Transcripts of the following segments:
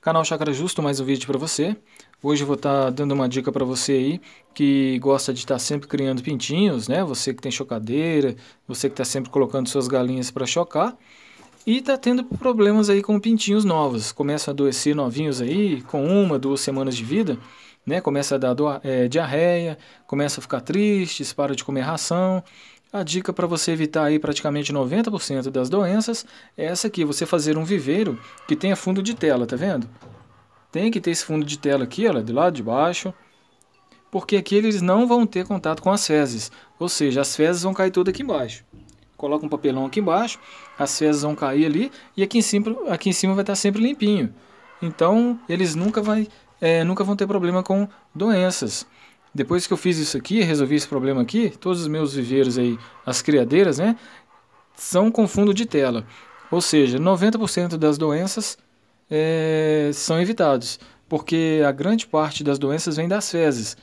Canal Chácara Justo, mais um vídeo para você. Hoje eu vou estar tá dando uma dica para você aí que gosta de estar tá sempre criando pintinhos, né? Você que tem chocadeira, você que está sempre colocando suas galinhas para chocar e está tendo problemas aí com pintinhos novos. Começa a adoecer novinhos aí com uma, duas semanas de vida, né? Começa a dar é, diarreia, começa a ficar triste, para de comer ração, a dica para você evitar aí praticamente 90% das doenças é essa aqui, você fazer um viveiro que tenha fundo de tela, tá vendo? Tem que ter esse fundo de tela aqui, olha, do lado de baixo, porque aqui eles não vão ter contato com as fezes, ou seja, as fezes vão cair tudo aqui embaixo. Coloca um papelão aqui embaixo, as fezes vão cair ali e aqui em cima, aqui em cima vai estar tá sempre limpinho. Então, eles nunca, vai, é, nunca vão ter problema com doenças. Depois que eu fiz isso aqui, resolvi esse problema aqui, todos os meus viveiros aí, as criadeiras, né, são com fundo de tela. Ou seja, 90% das doenças é, são evitados, porque a grande parte das doenças vem das fezes.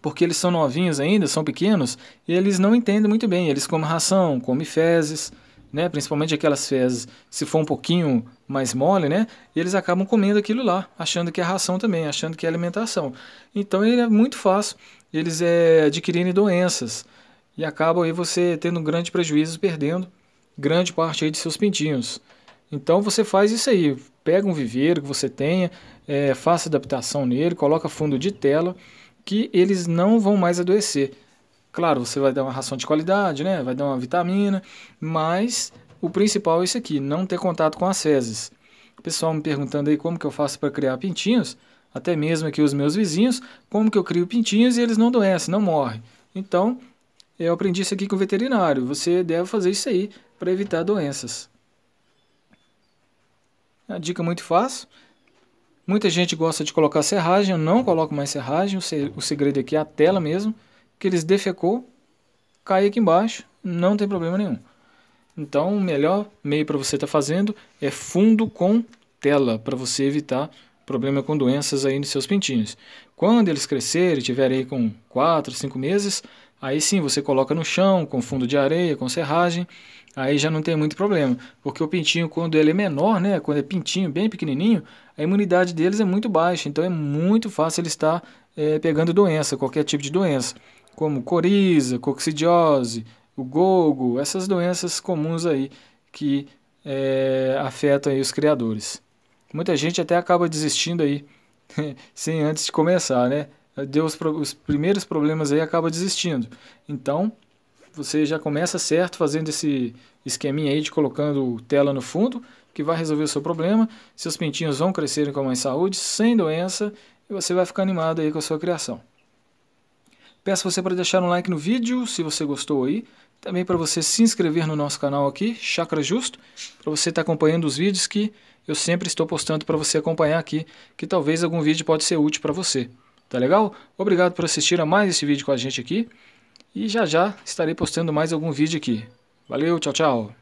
Porque eles são novinhos ainda, são pequenos, e eles não entendem muito bem. Eles comem ração, comem fezes, né? Principalmente aquelas fezes, se for um pouquinho mais mole, né? Eles acabam comendo aquilo lá, achando que é ração também, achando que é alimentação. Então ele é muito fácil eles é, eh, adquirirem doenças e acabam aí você tendo um grande prejuízo, perdendo grande parte aí de seus pintinhos. Então você faz isso aí, pega um viveiro que você tenha, é, faça adaptação nele, coloca fundo de tela, que eles não vão mais adoecer. Claro, você vai dar uma ração de qualidade, né? Vai dar uma vitamina, mas o principal é isso aqui, não ter contato com as fezes. O pessoal me perguntando aí como que eu faço para criar pintinhos, até mesmo aqui os meus vizinhos, como que eu crio pintinhos e eles não doencem, não morrem. Então, eu aprendi isso aqui com o veterinário, você deve fazer isso aí para evitar doenças. É uma dica muito fácil. Muita gente gosta de colocar serragem, eu não coloco mais serragem, o segredo aqui é a tela mesmo que eles defecou, cai aqui embaixo, não tem problema nenhum. Então, o melhor meio para você estar tá fazendo é fundo com tela, para você evitar problema com doenças aí nos seus pintinhos. Quando eles crescerem, tiverem aí com 4, 5 meses, aí sim você coloca no chão, com fundo de areia, com serragem, aí já não tem muito problema, porque o pintinho quando ele é menor, né, quando é pintinho bem pequenininho, a imunidade deles é muito baixa, então é muito fácil ele estar é, pegando doença, qualquer tipo de doença como coriza, coccidiose, o gogo, essas doenças comuns aí que é, afetam aí os criadores. Muita gente até acaba desistindo aí sem antes de começar, né? Deu os, os primeiros problemas aí acaba desistindo. Então, você já começa certo fazendo esse esqueminha aí de colocando tela no fundo, que vai resolver o seu problema. Seus pintinhos vão crescerem com mais saúde, sem doença, e você vai ficar animado aí com a sua criação. Peço você para deixar um like no vídeo, se você gostou aí. Também para você se inscrever no nosso canal aqui, Chakra Justo, para você estar tá acompanhando os vídeos que eu sempre estou postando para você acompanhar aqui, que talvez algum vídeo pode ser útil para você. Tá legal? Obrigado por assistir a mais esse vídeo com a gente aqui. E já já estarei postando mais algum vídeo aqui. Valeu, tchau, tchau!